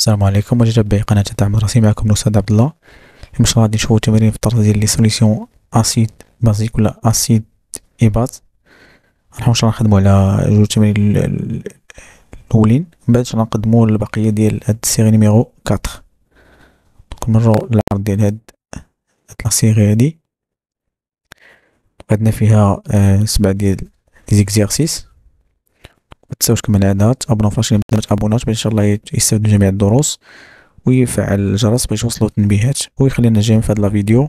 السلام عليكم بكم قناه دعم راسي معكم الأستاذ عبد الله اليوم إن غادي نشوفو تمرين في الطرز ديال لي سوليسيون أسيد بازيك ولا أسيد إي باز غنحاول إن نخدمو على جوج تمارين الأولين من بعد غنقدمو البقية ديال هاد السيغي نيميرو 4 دونك نمرو العرض ديال هاد هاد هادي عندنا فيها آه، سبعة ديال لي زيكزيرسيس تنساوش كما العاده تابوناو فلاش ما تابوناش باش ان شاء الله يستافدوا جميع الدروس ويفعل الجرس باش يوصلوا التنبيهات ويخلينا جيم في هذا الفيديو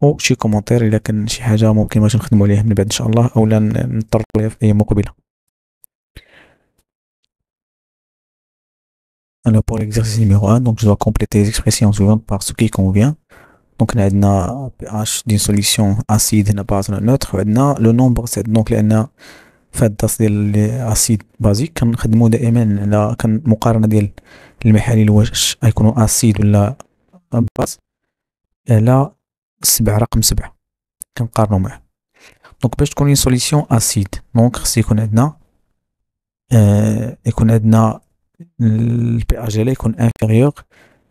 وشي كومونتير الا كان شي حاجه ممكن باش نخدموا عليها من بعد ان شاء الله اولا نضطروا ليها في ايام مقبله Alors pour l'exercice numéro 1, donc je dois compléter les expressions suivantes par ce qui convient. Donc on a pH d'une solution acide, on a base, on a neutre. On le nombre c'est donc on a في هاد الدرس ديال اسيد بازيك كنخدمو دائما على كان مقارنه ديال المحاليل واش غيكونوا اسيد ولا باز على سبعة رقم سبعة كنقارنو معاه دونك باش تكون سوليسيون اسيد دونك خص يكون عندنا آه يكون عندنا البي اج ديالها يكون انفيريور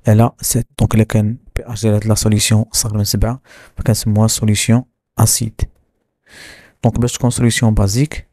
على 7 دونك الا كان بي اج ديال هاد لا سوليسيون صغر من سبعة فكنسموها سوليسيون اسيد دونك باش تكون سوليسيون بازيك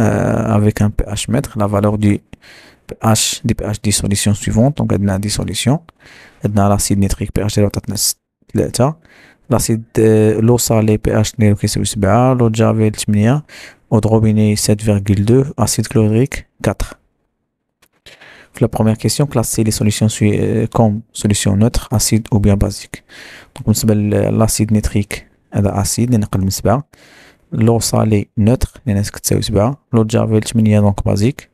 Euh, avec un pH mètre, la valeur du pH, du pH des solutions suivantes. Donc, on a des solutions. On a l'acide nitrique pH 3 l'acide euh, l'eau salée pH 2.7 l'eau de javel 8 eau de robinet 7.2 acide chlorique, 4 la première question classer les solutions euh, comme solution neutre acide ou bien basique donc l'acide nitrique l'acide, acide نقل 7 لو صالي نوتر لأنها كتساوي سبعة لو جافيل تمنية دونك بازيك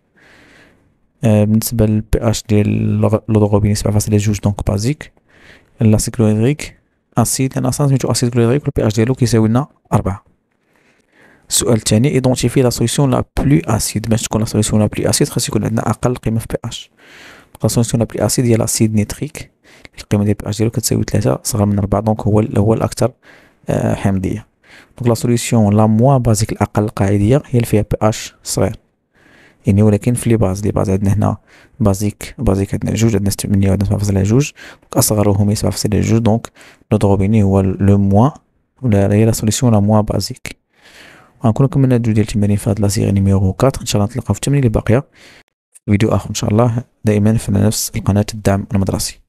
بالنسبة للبي اش ديال لو لودوغوبين سبعة فاصلة جوج دونك بازيك لاسيكلوهيدريك اسيد لأن أصلا سميتو اسيد كلوهيدريك والبي اش ديالو كيساوي لنا أربعة السؤال الثاني ايدونتيفي لا سوليسيون لا بلو اسيد باش تكون لا سوليسيون لا بلو اسيد خاص يكون عندنا أقل قيمة في بي اش لا سوليسيون لا بلو اسيد هي لاسيد نيتريك القيمة ديال بي اش ديالو كتساوي تلاتة صغر من ربعة دونك هو هو الأكثر حمضية دونك لا سوليسيون لا موا بازيك الاقل قاعديه هي اللي فيها بي اش صغير يعني ولكن في لي باز لي باز عندنا هنا بازيك بازيك عندنا جوج عندنا 8 فاصله 7.2 دونك اصغرهم هي 7.2 دونك لو دروبيني هو لو موا ولا هي لا سوليسيون لا موا بازيك غنكون كملنا الدو ديال التمارين في هاد لاسيغي نيميرو 4 ان شاء الله نتلاقاو في التمارين اللي باقيه فيديو اخر ان شاء الله دائما في نفس القناه الدعم المدرسي